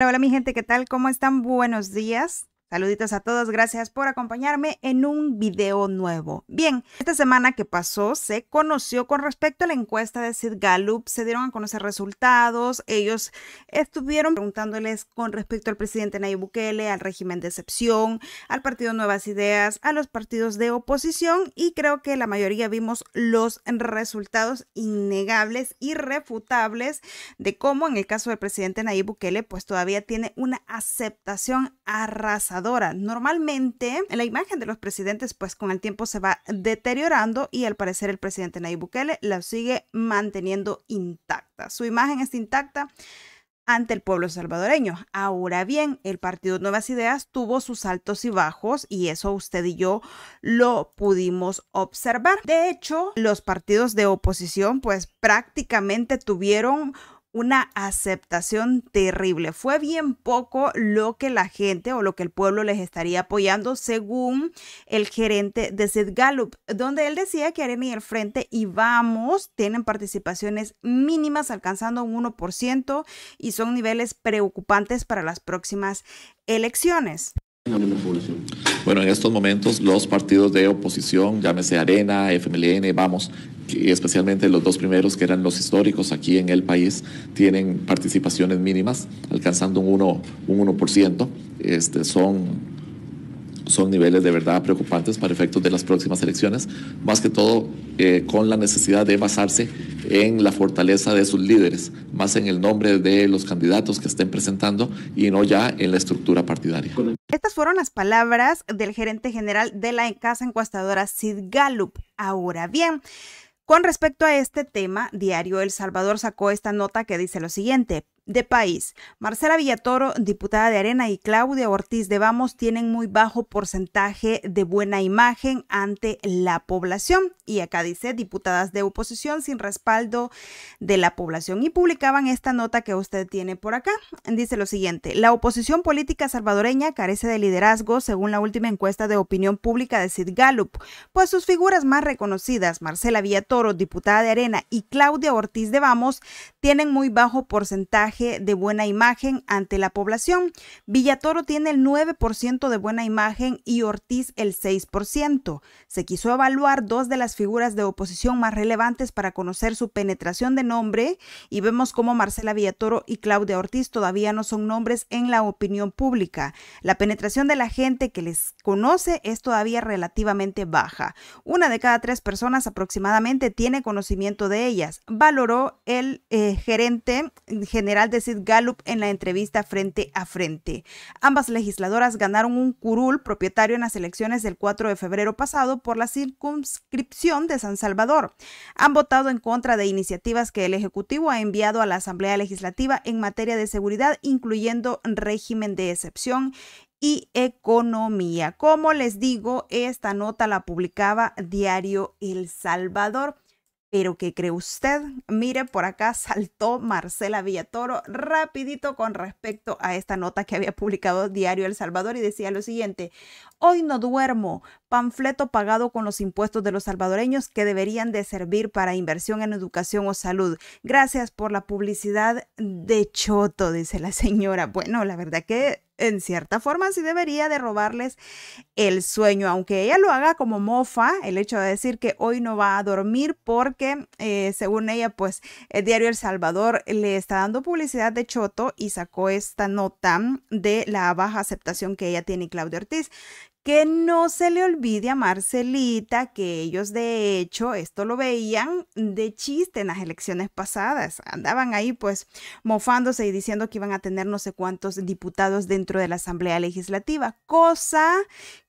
Hola, mi gente, ¿qué tal? ¿Cómo están? Buenos días. Saluditos a todos, gracias por acompañarme en un video nuevo. Bien, esta semana que pasó se conoció con respecto a la encuesta de Sid Gallup, se dieron a conocer resultados, ellos estuvieron preguntándoles con respecto al presidente Nayib Bukele, al régimen de excepción, al partido Nuevas Ideas, a los partidos de oposición y creo que la mayoría vimos los resultados innegables, irrefutables de cómo en el caso del presidente Nayib Bukele pues todavía tiene una aceptación arrasada. Normalmente Normalmente la imagen de los presidentes pues con el tiempo se va deteriorando y al parecer el presidente Nayib Bukele la sigue manteniendo intacta. Su imagen está intacta ante el pueblo salvadoreño. Ahora bien, el Partido Nuevas Ideas tuvo sus altos y bajos y eso usted y yo lo pudimos observar. De hecho, los partidos de oposición pues prácticamente tuvieron una aceptación terrible. Fue bien poco lo que la gente o lo que el pueblo les estaría apoyando, según el gerente de Sid Gallup, donde él decía que Arena y el Frente y Vamos tienen participaciones mínimas alcanzando un 1% y son niveles preocupantes para las próximas elecciones. Bueno, en estos momentos los partidos de oposición, llámese Arena, FMLN, Vamos, especialmente los dos primeros que eran los históricos aquí en el país, tienen participaciones mínimas, alcanzando un 1%. Este, son son niveles de verdad preocupantes para efectos de las próximas elecciones, más que todo eh, con la necesidad de basarse en la fortaleza de sus líderes, más en el nombre de los candidatos que estén presentando y no ya en la estructura partidaria. Estas fueron las palabras del gerente general de la casa encuestadora Sid Gallup. Ahora bien, con respecto a este tema, Diario El Salvador sacó esta nota que dice lo siguiente de país. Marcela Villatoro, diputada de Arena, y Claudia Ortiz de Vamos tienen muy bajo porcentaje de buena imagen ante la población. Y acá dice, diputadas de oposición sin respaldo de la población. Y publicaban esta nota que usted tiene por acá. Dice lo siguiente, la oposición política salvadoreña carece de liderazgo según la última encuesta de opinión pública de Sid Gallup, pues sus figuras más reconocidas, Marcela Villatoro, diputada de Arena, y Claudia Ortiz de Vamos, tienen muy bajo porcentaje de buena imagen ante la población. Villatoro tiene el 9% de buena imagen y Ortiz el 6%. Se quiso evaluar dos de las figuras de oposición más relevantes para conocer su penetración de nombre y vemos cómo Marcela Villatoro y Claudia Ortiz todavía no son nombres en la opinión pública. La penetración de la gente que les conoce es todavía relativamente baja. Una de cada tres personas aproximadamente tiene conocimiento de ellas, valoró el eh, gerente general de Gallup en la entrevista frente a frente. Ambas legisladoras ganaron un curul propietario en las elecciones del 4 de febrero pasado por la circunscripción de San Salvador. Han votado en contra de iniciativas que el Ejecutivo ha enviado a la Asamblea Legislativa en materia de seguridad, incluyendo régimen de excepción y economía. Como les digo, esta nota la publicaba Diario El Salvador. Pero ¿qué cree usted? Mire, por acá saltó Marcela Villatoro rapidito con respecto a esta nota que había publicado Diario El Salvador y decía lo siguiente, hoy no duermo, panfleto pagado con los impuestos de los salvadoreños que deberían de servir para inversión en educación o salud. Gracias por la publicidad de Choto, dice la señora. Bueno, la verdad que en cierta forma sí debería de robarles el sueño, aunque ella lo haga como mofa, el hecho de decir que hoy no va a dormir porque eh, según ella, pues el diario El Salvador le está dando publicidad de Choto y sacó esta nota de la baja aceptación que ella tiene Claudia Ortiz, que no se le olvide a Marcelita que ellos de hecho esto lo veían de chiste en las elecciones pasadas. Andaban ahí pues mofándose y diciendo que iban a tener no sé cuántos diputados dentro de la Asamblea Legislativa, cosa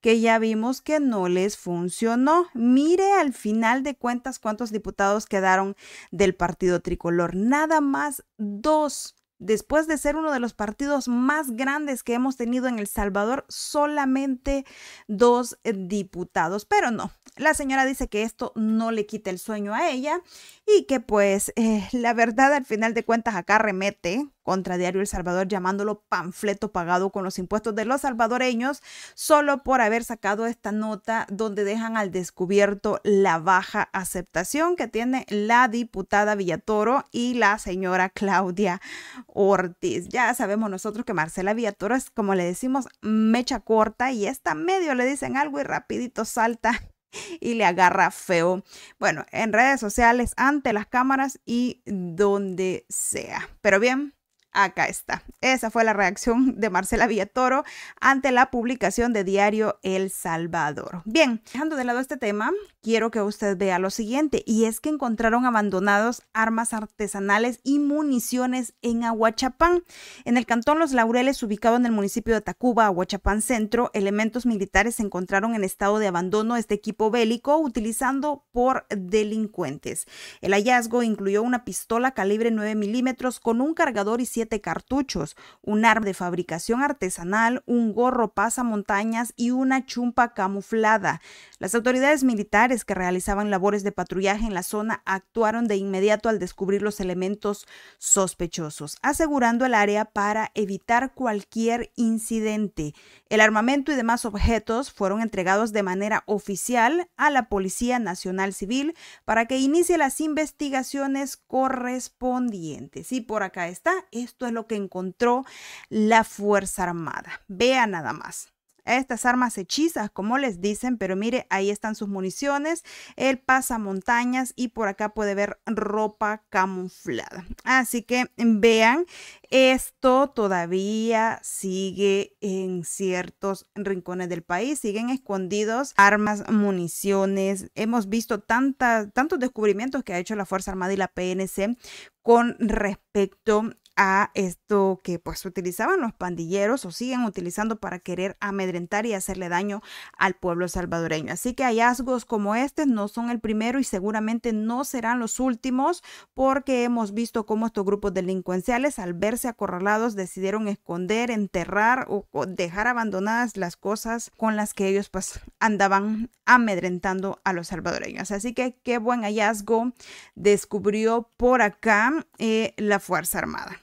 que ya vimos que no les funcionó. Mire al final de cuentas cuántos diputados quedaron del partido tricolor, nada más dos después de ser uno de los partidos más grandes que hemos tenido en El Salvador, solamente dos eh, diputados. Pero no, la señora dice que esto no le quita el sueño a ella y que pues eh, la verdad al final de cuentas acá remete contra Diario El Salvador llamándolo panfleto pagado con los impuestos de los salvadoreños solo por haber sacado esta nota donde dejan al descubierto la baja aceptación que tiene la diputada Villatoro y la señora Claudia Ortiz. Ya sabemos nosotros que Marcela Villatoro es como le decimos mecha corta y esta medio le dicen algo y rapidito salta y le agarra feo. Bueno, en redes sociales, ante las cámaras y donde sea. Pero bien, Acá está. Esa fue la reacción de Marcela Villatoro ante la publicación de Diario El Salvador. Bien, dejando de lado este tema, quiero que usted vea lo siguiente, y es que encontraron abandonados armas artesanales y municiones en Aguachapán. En el cantón Los Laureles, ubicado en el municipio de Tacuba, Aguachapán Centro, elementos militares se encontraron en estado de abandono este equipo bélico utilizando por delincuentes. El hallazgo incluyó una pistola calibre 9 milímetros con un cargador y cartuchos, un arma de fabricación artesanal, un gorro pasamontañas y una chumpa camuflada. Las autoridades militares que realizaban labores de patrullaje en la zona actuaron de inmediato al descubrir los elementos sospechosos, asegurando el área para evitar cualquier incidente. El armamento y demás objetos fueron entregados de manera oficial a la Policía Nacional Civil para que inicie las investigaciones correspondientes. Y por acá está esto es lo que encontró la Fuerza Armada. Vea nada más. Estas armas hechizas, como les dicen, pero mire, ahí están sus municiones, el montañas y por acá puede ver ropa camuflada. Así que vean, esto todavía sigue en ciertos rincones del país, siguen escondidos armas, municiones. Hemos visto tantos descubrimientos que ha hecho la Fuerza Armada y la PNC con respecto a esto que pues utilizaban los pandilleros o siguen utilizando para querer amedrentar y hacerle daño al pueblo salvadoreño. Así que hallazgos como este no son el primero y seguramente no serán los últimos porque hemos visto cómo estos grupos delincuenciales al verse acorralados decidieron esconder, enterrar o, dejar abandonadas las cosas con las que ellos pues andaban amedrentando a los salvadoreños. Así que qué buen hallazgo descubrió por acá eh, la Fuerza Armada.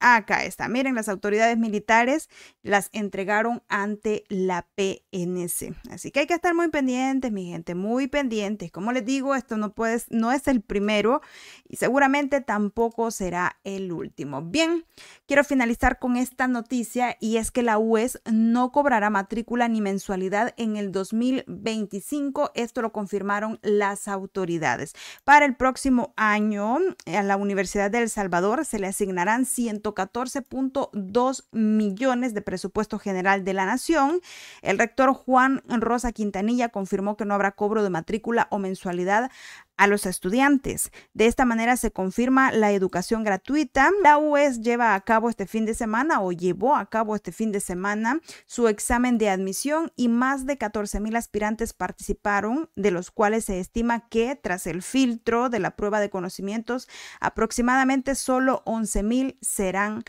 Acá está. Miren, las autoridades militares las entregaron ante la PNC. Así que hay que estar muy pendientes, mi gente, muy pendientes. Como les digo, esto no, puedes, no es el primero y seguramente tampoco será el último. Bien, quiero finalizar con esta noticia y es que la UES no cobrará matrícula ni mensualidad en el 2025. Esto lo confirmaron las autoridades. Para el próximo año, a la Universidad de El Salvador se le asignarán 100 14.2 millones de presupuesto general de la Nación. El rector Juan Rosa Quintanilla confirmó que no habrá cobro de matrícula o mensualidad a los estudiantes. De esta manera se confirma la educación gratuita. La U.S. E lleva a cabo este fin de semana o llevó a cabo este fin de semana su examen de admisión y más de 14 mil aspirantes participaron, de los cuales se estima que tras el filtro de la prueba de conocimientos, aproximadamente solo 11 mil serán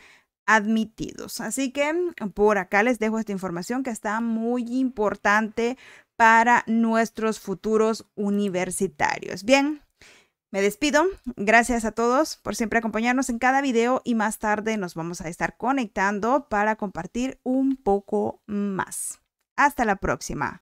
admitidos. Así que por acá les dejo esta información que está muy importante para nuestros futuros universitarios. Bien, me despido. Gracias a todos por siempre acompañarnos en cada video y más tarde nos vamos a estar conectando para compartir un poco más. Hasta la próxima.